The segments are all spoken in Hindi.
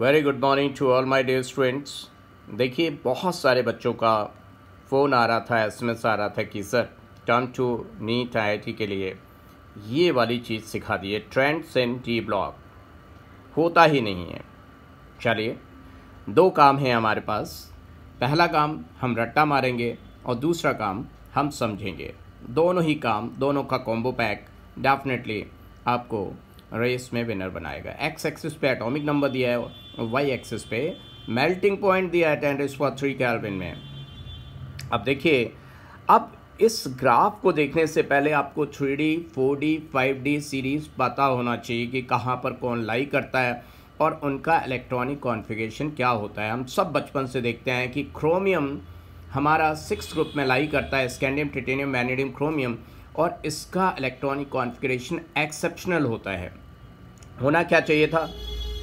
very good morning to all my dear students देखिए बहुत सारे बच्चों का फ़ोन आ रहा था एसएमएस आ रहा था कि सर टर्म टू नीट टी के लिए ये वाली चीज़ सिखा दिए ट्रेंड्स एंड टी ब्लॉग होता ही नहीं है चलिए दो काम हैं हमारे पास पहला काम हम रट्टा मारेंगे और दूसरा काम हम समझेंगे दोनों ही काम दोनों का कॉम्बो पैक डेफिनेटली आपको रेस में विनर बनाएगा एक्स एक्सिस पे एटॉमिक नंबर दिया है वाई एक्सिस पे मेल्टिंग पॉइंट दिया है ten raise for three kelvin में अब देखिए अब इस ग्राफ को देखने से पहले आपको three D four D five D series पता होना चाहिए कि कहाँ पर कौन लाई करता है और उनका इलेक्ट्रॉनिक कॉन्फ़िगरेशन क्या होता है हम सब बचपन से देखते हैं कि क्रोमियम हमारा सिक्स ग्रुप में लाई करता है स्कैंडियम टिटेनियम मैनेडियम क्रोमियम और इसका इलेक्ट्रॉनिक कॉन्फ़िगरेशन एक्सेप्शनल होता है होना क्या चाहिए था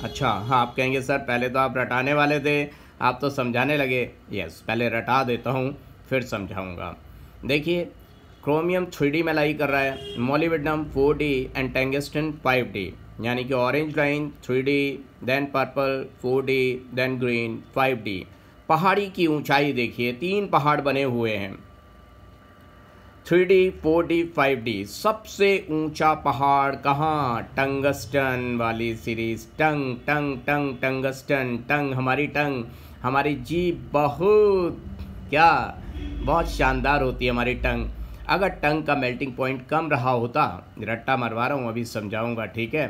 अच्छा हाँ आप कहेंगे सर पहले तो आप रटाने वाले थे आप तो समझाने लगे यस पहले रटा देता हूँ फिर समझाऊँगा देखिए क्रोमियम थ्री में लाई कर रहा है molybdenum four D and tungsten five D यानी कि orange line three D then purple four D then green five D पहाड़ी की ऊंचाई देखिए तीन पहाड़ बने हुए हैं three D four D five D सबसे ऊंचा पहाड़ कहाँ टंगस्टन वाली सीरीज टंग टंग टंग टंगस्टन टंग हमारी टंग हमारी जीप बहुत क्या बहुत शानदार होती है हमारी टंग अगर टंग का मेल्टिंग पॉइंट कम रहा होता रट्टा मरवा रहा हूँ अभी समझाऊँगा ठीक है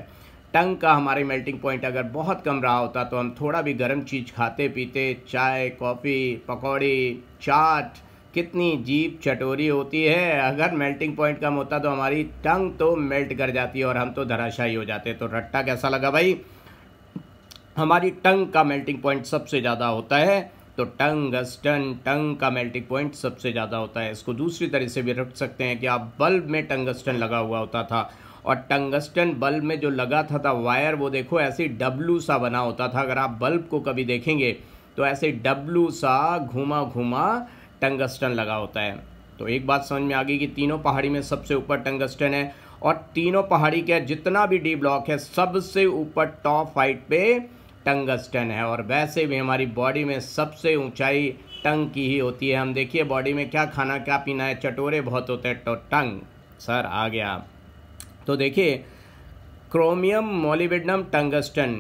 टंग का हमारे मेल्टिंग पॉइंट अगर बहुत कम रहा होता तो हम थोड़ा भी गर्म चीज़ खाते पीते चाय कॉफ़ी पकौड़ी चाट कितनी जीप चटोरी होती है अगर मेल्टिंग पॉइंट कम होता तो हमारी टंग तो मेल्ट कर जाती है और हम तो धराशाई हो जाते तो रट्टा कैसा लगा भाई हमारी टंग का मेल्टिंग पॉइंट सबसे ज़्यादा होता है तो टंग टंगस्टन टंग का मेल्टिंग पॉइंट सबसे ज़्यादा होता है इसको दूसरी तरह से भी रख सकते हैं कि आप बल्ब में टंगस्टन लगा हुआ होता था और टंगस्टन बल्ब में जो लगा था था वायर वो देखो ऐसे डब्लू सा बना होता था अगर आप बल्ब को कभी देखेंगे तो ऐसे डब्लू सा घुमा घुमा टंगस्टन लगा होता है तो एक बात समझ में आ गई कि तीनों पहाड़ी में सबसे ऊपर टंगस्टन है और तीनों पहाड़ी के जितना भी डी ब्लॉक है सबसे ऊपर टॉप हाइट पे टंगस्टन है और वैसे भी हमारी बॉडी में सबसे ऊंचाई टंग की ही होती है हम देखिए बॉडी में क्या खाना क्या पीना है चटोरे बहुत होते हैं तो टंग सर आ गया तो देखिए क्रोमियम मोलिबेडनम टंगस्टन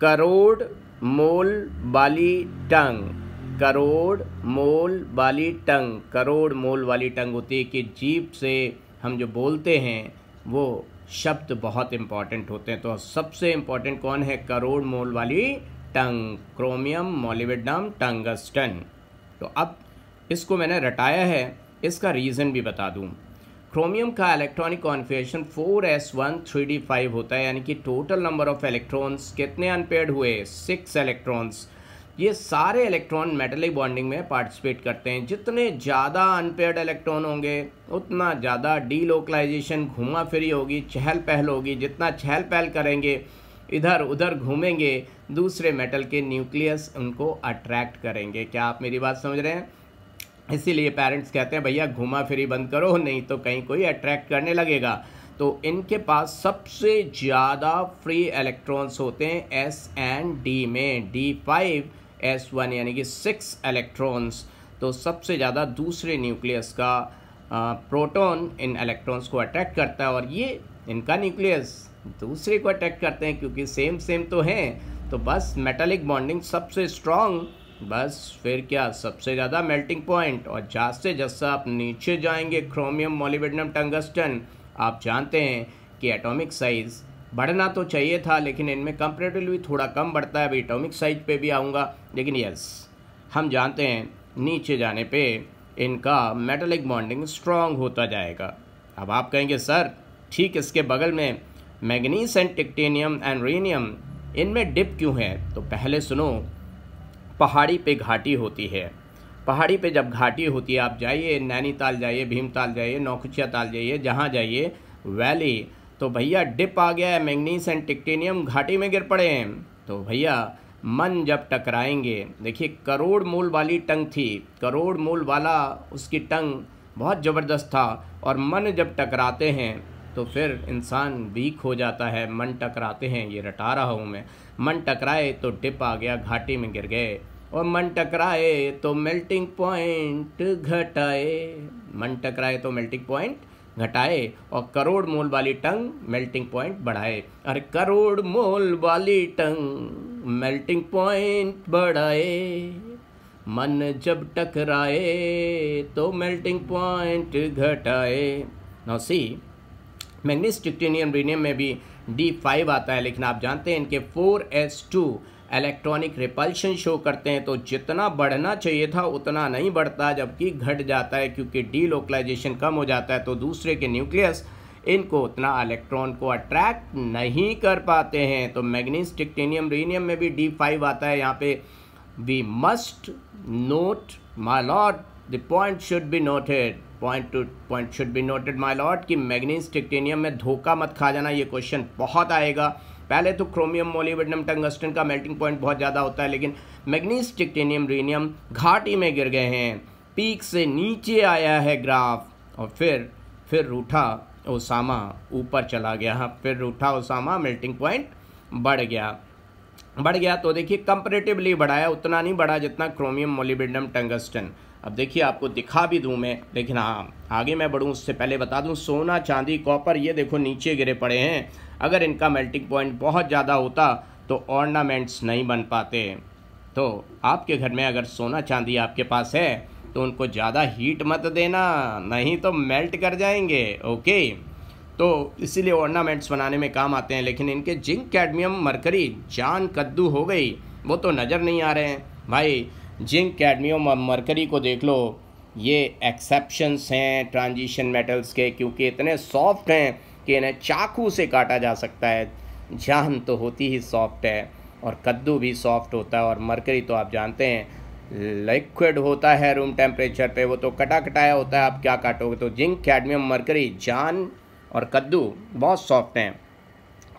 करोड़ मोल बाली टंग करोड़ मोल वाली टंग करोड़ मोल वाली टंग होती है कि जीप से हम जो बोलते हैं वो शब्द बहुत इम्पॉर्टेंट होते हैं तो सबसे इम्पॉर्टेंट कौन है करोड़ मोल वाली टंग क्रोमियम मोलिविडम टंगस्टन तो अब इसको मैंने रटाया है इसका रीज़न भी बता दूँ क्रोमियम का इलेक्ट्रॉनिक कॉन्फिगरेशन 4s1 3d5 होता है यानी कि टोटल नंबर ऑफ इलेक्ट्रॉन्स कितने अनपेड हुए सिक्स इलेक्ट्रॉन्स ये सारे इलेक्ट्रॉन मेटलिक बॉन्डिंग में पार्टिसिपेट करते हैं जितने ज़्यादा अनपेयर्ड इलेक्ट्रॉन होंगे उतना ज़्यादा डीलोकलाइजेशन घुमा फिरी होगी चहल पहल होगी जितना चहल पहल करेंगे इधर उधर घूमेंगे दूसरे मेटल के न्यूक्लियस उनको अट्रैक्ट करेंगे क्या आप मेरी बात समझ रहे हैं इसीलिए पेरेंट्स कहते हैं भैया घुमा फिरी बंद करो नहीं तो कहीं कोई अट्रैक्ट करने लगेगा तो इनके पास सबसे ज़्यादा फ्री इलेक्ट्रॉन्स होते हैं एस एंड डी में डी फाइव एस वन यानी कि सिक्स इलेक्ट्रॉन्स तो सबसे ज़्यादा दूसरे न्यूक्लियस का प्रोटॉन इन इलेक्ट्रॉन्स को अट्रैक्ट करता है और ये इनका न्यूक्लियस दूसरे को अट्रैक्ट करते हैं क्योंकि सेम सेम तो हैं तो बस मेटालिक बॉन्डिंग सबसे स्ट्रॉन्ग बस फिर क्या सबसे ज़्यादा मेल्टिंग पॉइंट और जैसे जैसा आप नीचे जाएंगे क्रोमियम मोलिबेडनम टंगस्टन आप जानते हैं कि एटॉमिक साइज़ बढ़ना तो चाहिए था लेकिन इनमें कंपेरेटिवली थोड़ा कम बढ़ता है अभी एटॉमिक साइज पे भी आऊँगा लेकिन यस हम जानते हैं नीचे जाने पे इनका मेटलिक बॉन्डिंग स्ट्रॉन्ग होता जाएगा अब आप कहेंगे सर ठीक इसके बगल में manganese and technetium and rhenium इनमें डिप क्यों है तो पहले सुनो पहाड़ी पे घाटी होती है पहाड़ी पे जब घाटी होती है आप जाइए नैनीताल जाइए भीमताल जाइए नौकुचिया ताल जाइए जहाँ जाइए वैली तो भैया डिप आ गया है मैंगनीस एंड टिक्टेनियम घाटी में गिर पड़े हैं तो भैया मन जब टकराएंगे देखिए करोड़ मूल वाली टंग थी करोड़ मूल वाला उसकी टंग बहुत ज़बरदस्त था और मन जब टकराते हैं तो फिर इंसान वीक हो जाता है मन टकराते हैं ये रटा रहा हूँ मैं मन टकराए तो डिप आ गया घाटी में गिर गए और मन टकराए तो मेल्टिंग पॉइंट घटाए मन टकराए तो मेल्टिंग पॉइंट घटाए और करोड़ मोल वाली टंग मेल्टिंग पॉइंट बढ़ाए अरे करोड़ मोल वाली टंग मेल्टिंग पॉइंट बढ़ाए मन जब टकराए तो मेल्टिंग पॉइंट घटाए नौ सी मैग्नीस टिक्टेनियम रीनियम में भी डी फाइव आता है लेकिन आप जानते हैं इनके four S two electronic repulsion show करते हैं तो जितना बढ़ना चाहिए था उतना नहीं बढ़ता जबकि घट जाता है क्योंकि डी लोकलाइजेशन कम हो जाता है तो दूसरे के न्यूक्लियस इनको उतना इलेक्ट्रॉन को अट्रैक्ट नहीं कर पाते हैं तो मैग्नीस टिक्टेनियम रेनियम में भी डी फाइव आता है यहाँ पे we must note my lot the point should be noted point two point should be noted my lot कि मैग्नीस टिक्टेनियम में धोखा मत खा जाना ये क्वेश्चन बहुत आएगा पहले तो क्रोमियम मोलिबेडनम टंगस्टन का मेल्टिंग पॉइंट बहुत ज़्यादा होता है लेकिन मैग्नीस टिक्टेनियम रेनियम घाटी में गिर गए हैं पीक से नीचे आया है ग्राफ और फिर फिर रूठा ओसामा ऊपर चला गया फिर रूठा ओसामा मेल्टिंग पॉइंट बढ़ गया बढ़ गया तो देखिए कंपेरेटिवली बढ़ाया उतना नहीं बढ़ा जितना क्रोमियम मोलिबेडनम टंगस्टन अब देखिए आपको दिखा भी दूँ मैं लेकिन हाँ आगे मैं बढ़ूँ उससे पहले बता दूँ सोना चांदी कॉपर ये देखो नीचे गिरे पड़े हैं अगर इनका मेल्टिंग पॉइंट बहुत ज़्यादा होता तो ऑर्नामेंट्स नहीं बन पाते तो आपके घर में अगर सोना चांदी आपके पास है तो उनको ज़्यादा हीट मत देना नहीं तो मेल्ट कर जाएंगे ओके तो इसीलिए ऑर्नामेंट्स बनाने में काम आते हैं लेकिन इनके जिंक कैडमियम मरकरी जान कद्दू हो गई वो तो नज़र नहीं आ रहे हैं भाई जिंक कैडमियम और मरकरी को देख लो ये एक्सेप्शंस हैं ट्रांजिशन मेटल्स के क्योंकि इतने सॉफ्ट हैं कि इन्हें चाकू से काटा जा सकता है जान तो होती ही सॉफ्ट है और कद्दू भी सॉफ्ट होता है और मरकरी तो आप जानते हैं लिक्विड होता है रूम टेम्परेचर पे वो तो कटा कटाया होता है आप क्या काटोगे तो जिंक कैडमियम मरकरी जान और कद्दू बहुत सॉफ्ट हैं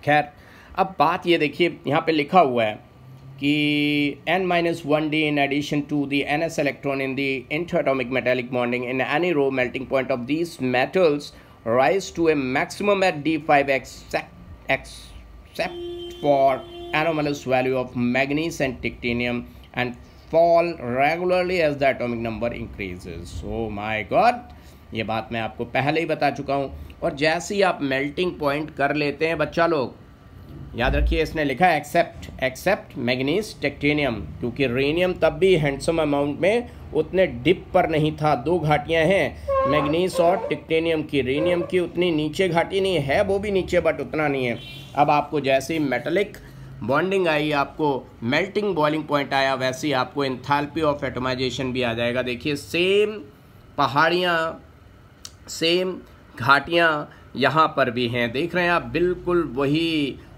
खैर अब बात ये देखिए यहाँ पे लिखा हुआ है कि N minus one D in addition to the N S electron in the interatomic metallic bonding in any row melting point of these metals rise to a maximum at D five except for anomalous value of manganese and technetium and fall regularly as the atomic number increases so my god ये बात मैं आपको पहले ही बता चुका हूँ और जैसे ही आप मेल्टिंग पॉइंट कर लेते हैं बच्चा लोग याद रखिए इसने लिखा एक्सेप्ट एक्सेप्ट मैगनीस टेक्टेनियम क्योंकि रेनियम तब भी हैंडसम अमाउंट में उतने डिप पर नहीं था दो घाटियां हैं मैगनीस और टेक्टेनियम की रेनियम की उतनी नीचे घाटी नहीं है वो भी नीचे बट उतना नहीं है अब आपको जैसे ही मेटलिक बॉन्डिंग आई आपको मेल्टिंग बॉइलिंग पॉइंट आया वैसे ही आपको इंथाल्पी ऑफ एटोमाइजेशन भी आ जाएगा देखिए सेम पहाड़ियाँ सेम घाटियाँ यहाँ पर भी हैं देख रहे हैं आप बिल्कुल वही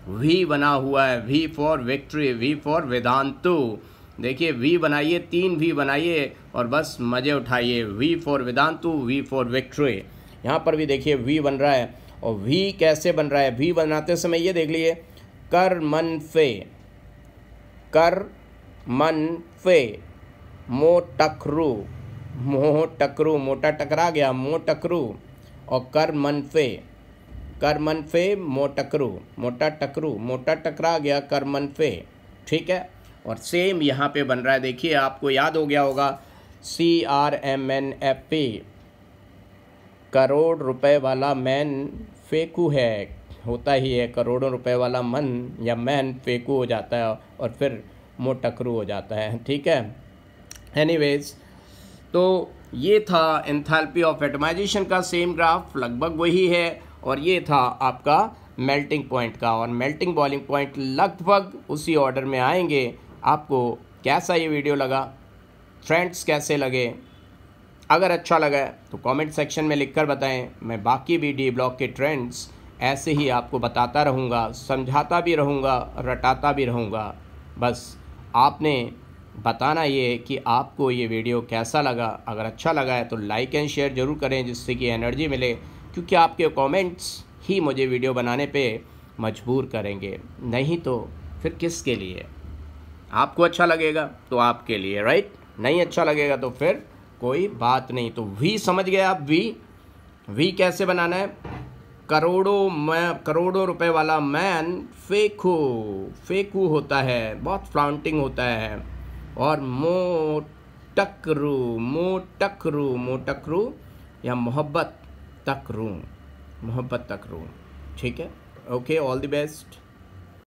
वी बना हुआ है V for victory V for Vedantu देखिए वी बनाइए तीन वी बनाइए और बस मज़े उठाइए V for Vedantu V for victory यहाँ पर भी देखिए वी बन रहा है और वी कैसे बन रहा है वी बनाते समय ये देख लीजिए कर मन फे कर मन फे मो टकरू मोह टकरू मोटा टकरा गया मो टकरू और कर मन फे करमनफे मोटकरू मोटा टकरू मोटा टकरा गया कर्मनफे ठीक है और सेम यहाँ पे बन रहा है देखिए आपको याद हो गया होगा C R M N F P crore रुपए वाला मैन फेकू है होता ही है करोड़ों रुपए वाला मन या मैन फेकू हो जाता है और फिर मोटकरू हो जाता है ठीक है एनीवेज तो ये था एंथैल्पी ऑफ एटमाइजेशन का सेम ग्राफ लगभग वही है और ये था आपका मेल्टिंग पॉइंट का और मेल्टिंग बॉइलिंग पॉइंट लगभग उसी ऑर्डर में आएंगे आपको कैसा ये वीडियो लगा फ्रेंड्स कैसे लगे अगर अच्छा लगा तो कमेंट सेक्शन में लिखकर बताएं मैं बाकी भी डी ब्लॉक के ट्रेंड्स ऐसे ही आपको बताता रहूँगा समझाता भी रहूँगा रटाता भी रहूँगा बस आपने बताना ये कि आपको ये वीडियो कैसा लगा अगर अच्छा लगा है तो लाइक एंड शेयर ज़रूर करें जिससे कि एनर्जी मिले क्योंकि आपके कमेंट्स ही मुझे वीडियो बनाने पे मजबूर करेंगे नहीं तो फिर किसके लिए आपको अच्छा लगेगा तो आपके लिए राइट नहीं अच्छा लगेगा तो फिर कोई बात नहीं तो वी समझ गए आप वी वी कैसे बनाना है करोड़ों मैं करोड़ों रुपए वाला मैन फेकू फेकू होता है बहुत फ्लाउंटिंग होता है और मोटकरू मोटकरू मोटकरू या मोहब्बत तक रूँ मोहब्बत तक रूँ ठीक है ओके ऑल द बेस्ट